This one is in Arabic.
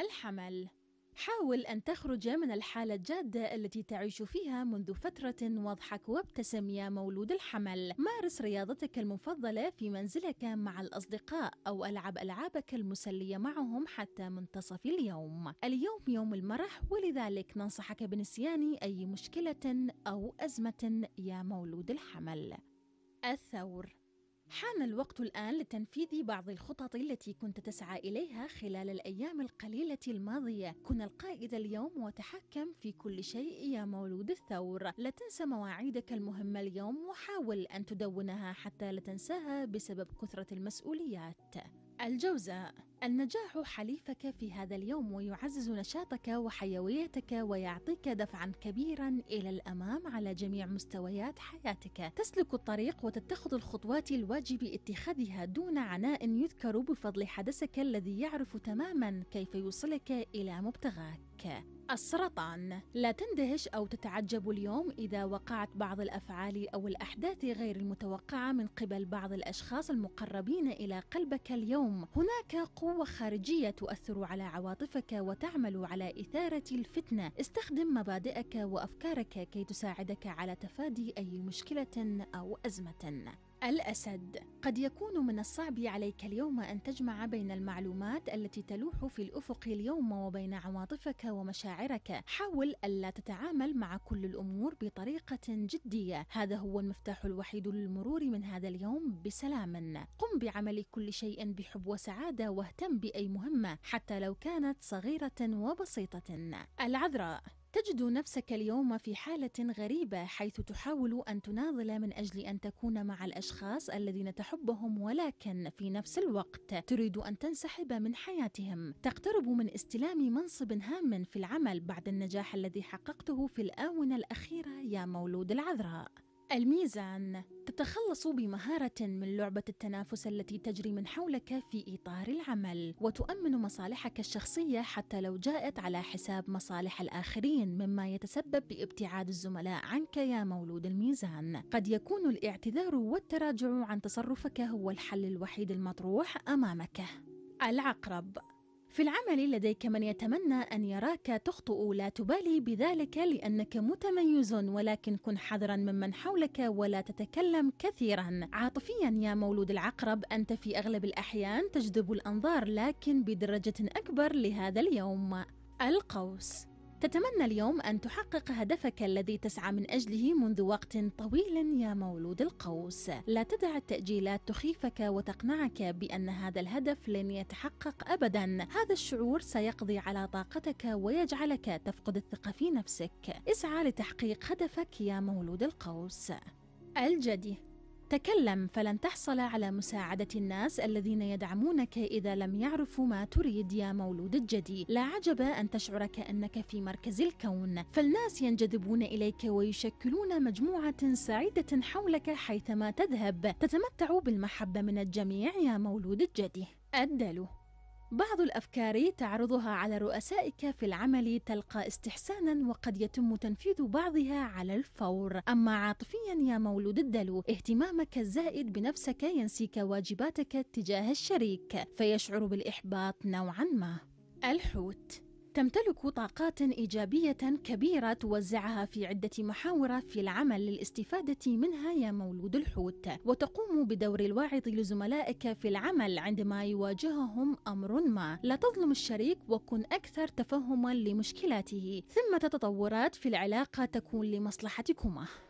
الحمل حاول أن تخرج من الحالة الجادة التي تعيش فيها منذ فترة واضحك وابتسم يا مولود الحمل مارس رياضتك المفضلة في منزلك مع الأصدقاء أو ألعب ألعابك المسلية معهم حتى منتصف اليوم اليوم يوم المرح ولذلك ننصحك بنسيان أي مشكلة أو أزمة يا مولود الحمل الثور حان الوقت الآن لتنفيذ بعض الخطط التي كنت تسعى إليها خلال الأيام القليلة الماضية كن القائد اليوم وتحكم في كل شيء يا مولود الثور لا تنسى مواعيدك المهمة اليوم وحاول أن تدونها حتى لا تنساها بسبب كثرة المسؤوليات الجوزاء النجاح حليفك في هذا اليوم ويعزز نشاطك وحيويتك ويعطيك دفعا كبيرا الى الامام على جميع مستويات حياتك تسلك الطريق وتتخذ الخطوات الواجب اتخاذها دون عناء يذكر بفضل حدثك الذي يعرف تماما كيف يوصلك الى مبتغاك السرطان لا تندهش أو تتعجب اليوم إذا وقعت بعض الأفعال أو الأحداث غير المتوقعة من قبل بعض الأشخاص المقربين إلى قلبك اليوم هناك قوة خارجية تؤثر على عواطفك وتعمل على إثارة الفتنة استخدم مبادئك وأفكارك كي تساعدك على تفادي أي مشكلة أو أزمة الأسد قد يكون من الصعب عليك اليوم أن تجمع بين المعلومات التي تلوح في الأفق اليوم وبين عواطفك ومشاعرك حاول ألا تتعامل مع كل الأمور بطريقة جدية هذا هو المفتاح الوحيد للمرور من هذا اليوم بسلام قم بعمل كل شيء بحب وسعادة واهتم بأي مهمة حتى لو كانت صغيرة وبسيطة العذراء تجد نفسك اليوم في حالة غريبة حيث تحاول أن تناضل من أجل أن تكون مع الأشخاص الذين تحبهم ولكن في نفس الوقت تريد أن تنسحب من حياتهم، تقترب من استلام منصب هام في العمل بعد النجاح الذي حققته في الآونة الأخيرة يا مولود العذراء. الميزان تتخلص بمهارة من لعبة التنافس التي تجري من حولك في إطار العمل وتؤمن مصالحك الشخصية حتى لو جاءت على حساب مصالح الآخرين مما يتسبب بابتعاد الزملاء عنك يا مولود الميزان قد يكون الاعتذار والتراجع عن تصرفك هو الحل الوحيد المطروح أمامك العقرب في العمل لديك من يتمنى أن يراك تخطئ لا تبالي بذلك لأنك متميز ولكن كن حذرا ممن حولك ولا تتكلم كثيرا عاطفيا يا مولود العقرب أنت في أغلب الأحيان تجذب الأنظار لكن بدرجة أكبر لهذا اليوم القوس تتمنى اليوم أن تحقق هدفك الذي تسعى من أجله منذ وقت طويل يا مولود القوس لا تدع التأجيلات تخيفك وتقنعك بأن هذا الهدف لن يتحقق أبدا هذا الشعور سيقضي على طاقتك ويجعلك تفقد الثقة في نفسك اسعى لتحقيق هدفك يا مولود القوس الجدي تكلم فلن تحصل على مساعدة الناس الذين يدعمونك إذا لم يعرفوا ما تريد يا مولود الجدي لا عجب أن تشعر كأنك في مركز الكون فالناس ينجذبون إليك ويشكلون مجموعة سعيدة حولك حيثما تذهب تتمتع بالمحبة من الجميع يا مولود الجدي الدلو بعض الافكار تعرضها على رؤسائك في العمل تلقى استحسانا وقد يتم تنفيذ بعضها على الفور اما عاطفيا يا مولود الدلو اهتمامك الزائد بنفسك ينسيك واجباتك تجاه الشريك فيشعر بالاحباط نوعا ما الحوت تمتلك طاقات إيجابية كبيرة توزعها في عدة محاور في العمل للاستفادة منها يا مولود الحوت، وتقوم بدور الواعظ لزملائك في العمل عندما يواجههم أمر ما، لا تظلم الشريك وكن أكثر تفهما لمشكلاته، ثمة تطورات في العلاقة تكون لمصلحتكما.